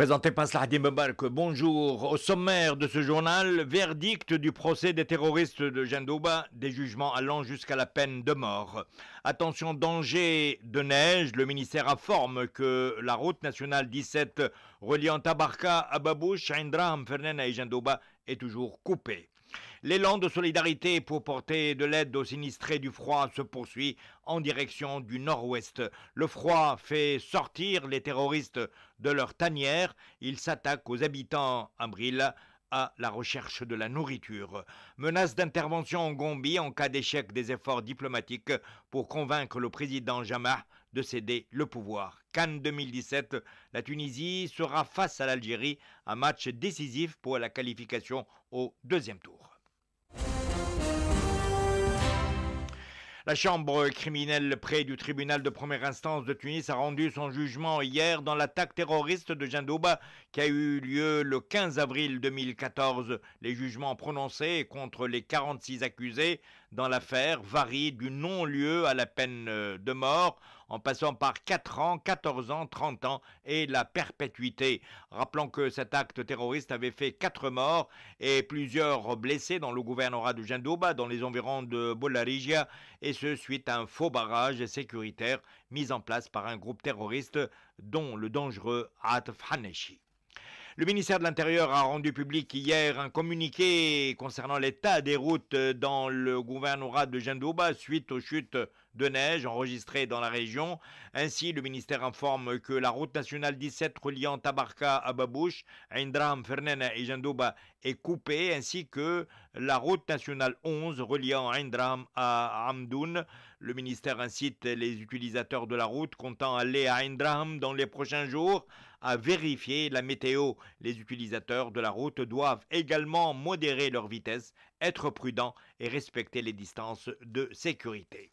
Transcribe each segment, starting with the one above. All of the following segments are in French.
Présenté par bonjour. Au sommaire de ce journal, verdict du procès des terroristes de Jandouba, des jugements allant jusqu'à la peine de mort. Attention, danger de neige, le ministère informe que la route nationale 17 reliant Tabarka à Babouch, Indra, Amfernena et Jandouba est toujours coupée. L'élan de solidarité pour porter de l'aide aux sinistrés du froid se poursuit en direction du nord-ouest. Le froid fait sortir les terroristes de leur tanière. Ils s'attaquent aux habitants abril à la recherche de la nourriture. Menace d'intervention en Gombie en cas d'échec des efforts diplomatiques pour convaincre le président Jama de céder le pouvoir. Cannes 2017, la Tunisie sera face à l'Algérie, un match décisif pour la qualification au deuxième tour. La chambre criminelle près du tribunal de première instance de Tunis a rendu son jugement hier dans l'attaque terroriste de Jindouba qui a eu lieu le 15 avril 2014. Les jugements prononcés contre les 46 accusés dans l'affaire varient du non-lieu à la peine de mort en passant par 4 ans, 14 ans, 30 ans et la perpétuité. Rappelons que cet acte terroriste avait fait 4 morts et plusieurs blessés dans le gouvernorat de Jandouba, dans les environs de Bollarigia, et ce suite à un faux barrage sécuritaire mis en place par un groupe terroriste dont le dangereux Atf Haneshi. Le ministère de l'Intérieur a rendu public hier un communiqué concernant l'état des routes dans le gouvernorat de Jendouba suite aux chutes de neige enregistrées dans la région. Ainsi, le ministère informe que la route nationale 17 reliant Tabarka à Babouche, Indram, Fernana et Jendouba est coupée, ainsi que la route nationale 11 reliant Indram à Hamdoun. Le ministère incite les utilisateurs de la route comptant aller à Indram dans les prochains jours à vérifier la météo. Les utilisateurs de la route doivent également modérer leur vitesse, être prudents et respecter les distances de sécurité.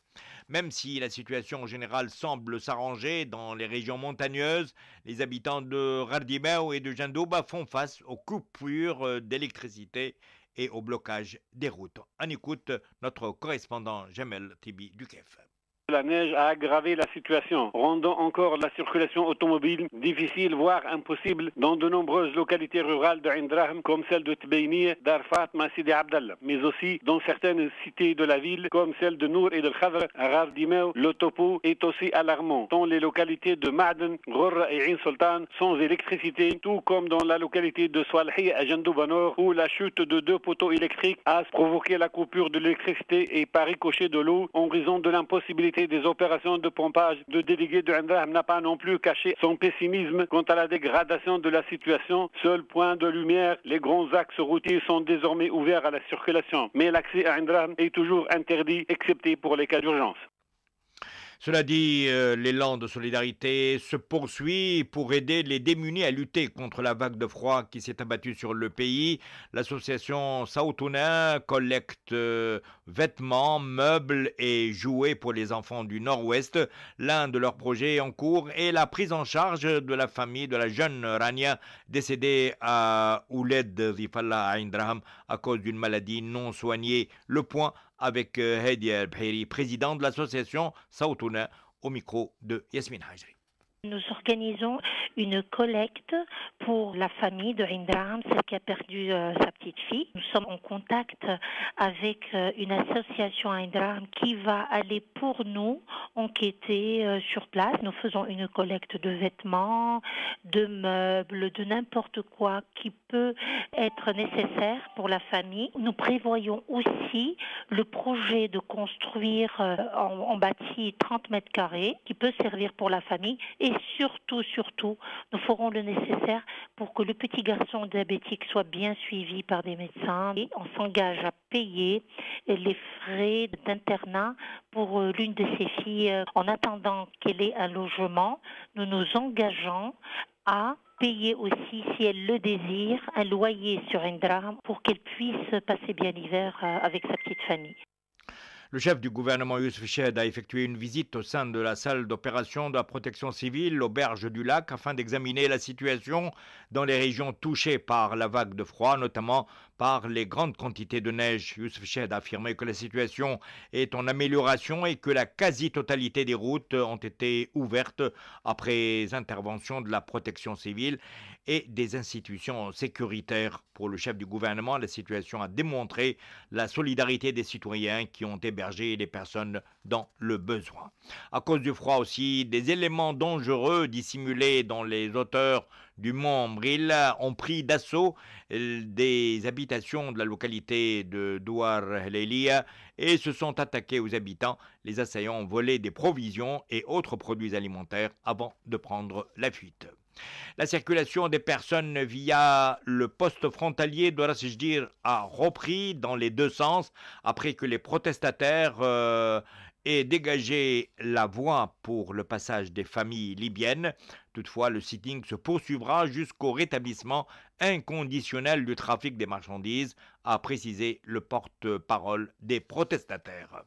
Même si la situation générale semble s'arranger dans les régions montagneuses, les habitants de Rardimeo et de Jandouba font face aux coupures d'électricité et au blocage des routes. En écoute notre correspondant Jamel Tibi KEF. La neige a aggravé la situation, rendant encore la circulation automobile difficile, voire impossible, dans de nombreuses localités rurales de Indrahm, comme celle de Tbeini, d'Arfat, et Abdallah, mais aussi dans certaines cités de la ville, comme celle de Nour et de Khadr, Rav Dimeo, le topo est aussi alarmant, dans les localités de Ma'den, Gorra et In Sultan, sans électricité, tout comme dans la localité de Swalhi à Jandoubanor, où la chute de deux poteaux électriques a provoqué la coupure de l'électricité et par ricochet de l'eau, en raison de l'impossibilité des opérations de pompage, De délégués de Hamdam n'a pas non plus caché son pessimisme quant à la dégradation de la situation. Seul point de lumière, les grands axes routiers sont désormais ouverts à la circulation, mais l'accès à Hamdam est toujours interdit, excepté pour les cas d'urgence. Cela dit, euh, l'élan de solidarité se poursuit pour aider les démunis à lutter contre la vague de froid qui s'est abattue sur le pays. L'association Sao collecte euh, vêtements, meubles et jouets pour les enfants du Nord-Ouest. L'un de leurs projets en cours est la prise en charge de la famille de la jeune Rania décédée à Ouled Zifallah à Indraham à cause d'une maladie non soignée. Le point avec euh, Heidi El-Bahiri, président de l'association Saoutouna, au micro de Yasmine Hajri. Nous organisons une collecte pour la famille de qui a perdu euh, sa petite fille. Nous sommes en contact avec euh, une association à qui va aller pour nous enquêter euh, sur place. Nous faisons une collecte de vêtements, de meubles, de n'importe quoi qui peut être nécessaire pour la famille. Nous prévoyons aussi le projet de construire en, en bâti 30 mètres carrés qui peut servir pour la famille et surtout, surtout, nous ferons le nécessaire pour que le petit garçon diabétique soit bien suivi par des médecins et on s'engage à payer les frais d'internat pour euh, l'une de ses filles en attendant qu'elle ait un logement. Nous nous engageons à payer aussi, si elle le désire, un loyer sur drame pour qu'elle puisse passer bien l'hiver euh, avec sa petite famille. Le chef du gouvernement Youssef Ched a effectué une visite au sein de la salle d'opération de la protection civile, l'auberge du lac, afin d'examiner la situation dans les régions touchées par la vague de froid, notamment par les grandes quantités de neige. Youssef Ched a affirmé que la situation est en amélioration et que la quasi-totalité des routes ont été ouvertes après intervention de la protection civile et des institutions sécuritaires. Pour le chef du gouvernement, la situation a démontré la solidarité des citoyens qui ont hébergé les personnes dans le besoin. À cause du froid aussi, des éléments dangereux dissimulés dans les hauteurs du mont Bril ont pris d'assaut des habitations de la localité de Douar Lelia et se sont attaqués aux habitants. Les assaillants ont volé des provisions et autres produits alimentaires avant de prendre la fuite. La circulation des personnes via le poste frontalier je dire a repris dans les deux sens après que les protestataires euh, aient dégagé la voie pour le passage des familles libyennes. Toutefois, le sitting se poursuivra jusqu'au rétablissement inconditionnel du trafic des marchandises, a précisé le porte-parole des protestataires.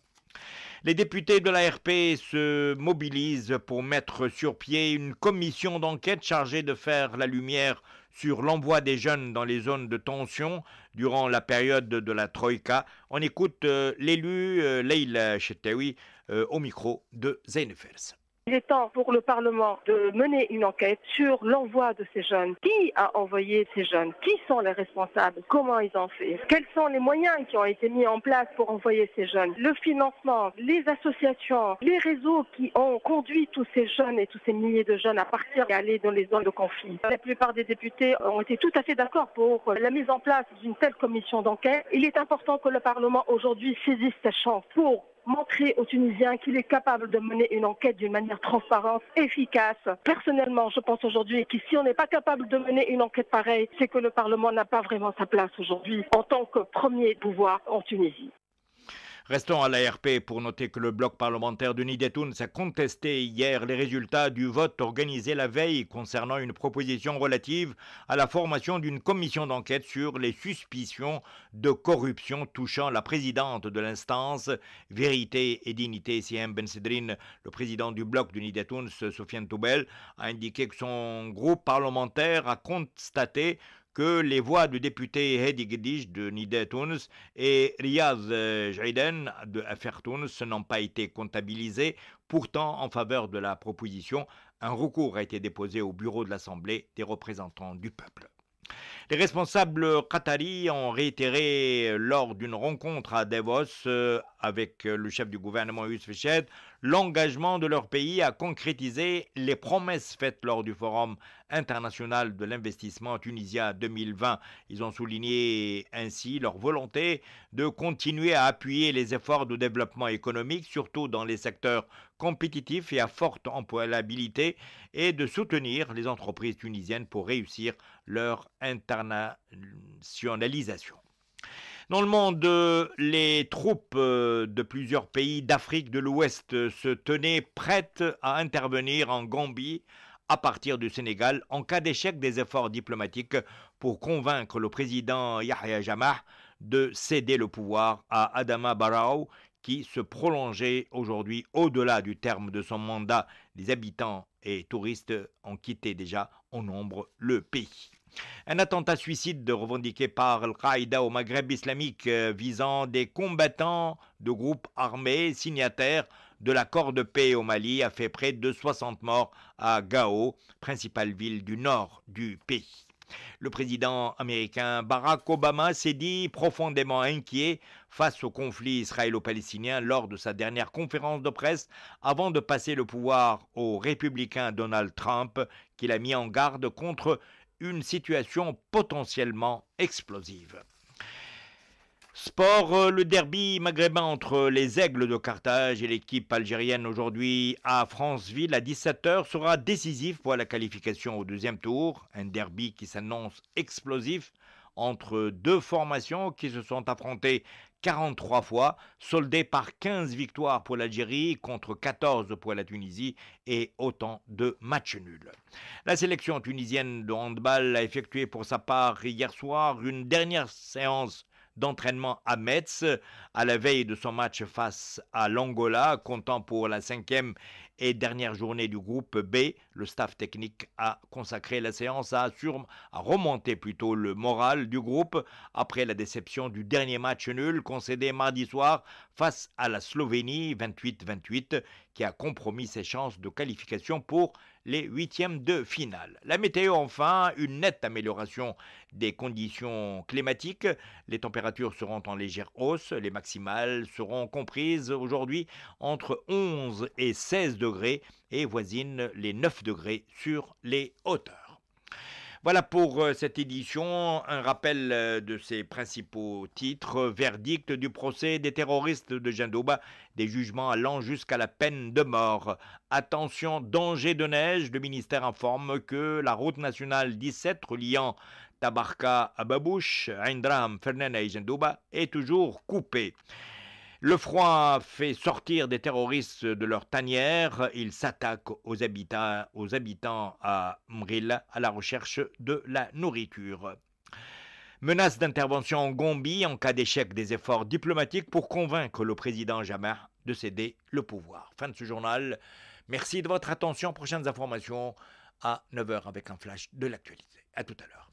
Les députés de la RP se mobilisent pour mettre sur pied une commission d'enquête chargée de faire la lumière sur l'envoi des jeunes dans les zones de tension durant la période de la Troïka. On écoute euh, l'élu euh, Leïla Chetewi euh, au micro de Zeynefels. Il est temps pour le Parlement de mener une enquête sur l'envoi de ces jeunes. Qui a envoyé ces jeunes Qui sont les responsables Comment ils ont fait Quels sont les moyens qui ont été mis en place pour envoyer ces jeunes Le financement, les associations, les réseaux qui ont conduit tous ces jeunes et tous ces milliers de jeunes à partir et aller dans les zones de conflit. La plupart des députés ont été tout à fait d'accord pour la mise en place d'une telle commission d'enquête. Il est important que le Parlement aujourd'hui saisisse sa chance pour montrer aux Tunisiens qu'il est capable de mener une enquête d'une manière transparente, efficace. Personnellement, je pense aujourd'hui que si on n'est pas capable de mener une enquête pareille, c'est que le Parlement n'a pas vraiment sa place aujourd'hui en tant que premier pouvoir en Tunisie. Restons à l'ARP pour noter que le bloc parlementaire de Nidetoun a contesté hier les résultats du vote organisé la veille concernant une proposition relative à la formation d'une commission d'enquête sur les suspicions de corruption touchant la présidente de l'instance Vérité et Dignité, CM Ben Sedrin. Le président du bloc de Nidetoun, Sofiane Toubel, a indiqué que son groupe parlementaire a constaté que les voix du député Hedi Gedij de Nide et Riaz euh, Jaiden de Affaires n'ont pas été comptabilisées, pourtant en faveur de la proposition, un recours a été déposé au bureau de l'Assemblée des représentants du peuple. Les responsables qataris ont réitéré euh, lors d'une rencontre à Davos euh, avec le chef du gouvernement Yusuf Ched l'engagement de leur pays à concrétiser les promesses faites lors du Forum international de l'investissement tunisien 2020. Ils ont souligné ainsi leur volonté de continuer à appuyer les efforts de développement économique, surtout dans les secteurs compétitifs et à forte employabilité, et de soutenir les entreprises tunisiennes pour réussir leur internationalisation. Dans le monde, euh, les troupes euh, de plusieurs pays d'Afrique de l'Ouest euh, se tenaient prêtes à intervenir en Gambie à partir du Sénégal en cas d'échec des efforts diplomatiques pour convaincre le président Yahya Jama de céder le pouvoir à Adama Barrow qui se prolongeait aujourd'hui au-delà du terme de son mandat. Les habitants et touristes ont quitté déjà en nombre le pays. Un attentat suicide revendiqué par Al-Qaïda au Maghreb islamique euh, visant des combattants de groupes armés signataires de l'accord de paix au Mali a fait près de 60 morts à Gao, principale ville du nord du pays. Le président américain Barack Obama s'est dit profondément inquiet face au conflit israélo-palestinien lors de sa dernière conférence de presse avant de passer le pouvoir au républicain Donald Trump qu'il a mis en garde contre une situation potentiellement explosive. Sport, euh, le derby maghrébin entre les Aigles de Carthage et l'équipe algérienne aujourd'hui à Franceville à 17h sera décisif pour la qualification au deuxième tour. Un derby qui s'annonce explosif entre deux formations qui se sont affrontées 43 fois, soldé par 15 victoires pour l'Algérie contre 14 pour la Tunisie et autant de matchs nuls. La sélection tunisienne de handball a effectué pour sa part hier soir une dernière séance d'entraînement à Metz à la veille de son match face à l'Angola, comptant pour la cinquième et dernière journée du groupe B. Le staff technique a consacré la séance à, à remonter plutôt le moral du groupe après la déception du dernier match nul concédé mardi soir face à la Slovénie 28-28 qui a compromis ses chances de qualification pour les huitièmes de finale. La météo enfin, une nette amélioration des conditions climatiques. Les températures seront en légère hausse, les maximales seront comprises aujourd'hui entre 11 et 16 degrés et voisinent les 9 degrés sur les hauteurs. Voilà pour euh, cette édition. Un rappel euh, de ses principaux titres. Euh, verdict du procès des terroristes de Jandouba. Des jugements allant jusqu'à la peine de mort. Attention, danger de neige. Le ministère informe que la route nationale 17 reliant Tabarka à Babouche, Indram, Fernandez et Jandouba est toujours coupée. Le froid fait sortir des terroristes de leur tanière. Ils s'attaquent aux, habitants, aux habitants à Mril à la recherche de la nourriture. Menace d'intervention en Gombie en cas d'échec des efforts diplomatiques pour convaincre le président Jamar de céder le pouvoir. Fin de ce journal. Merci de votre attention. Prochaines informations à 9h avec un flash de l'actualité. À tout à l'heure.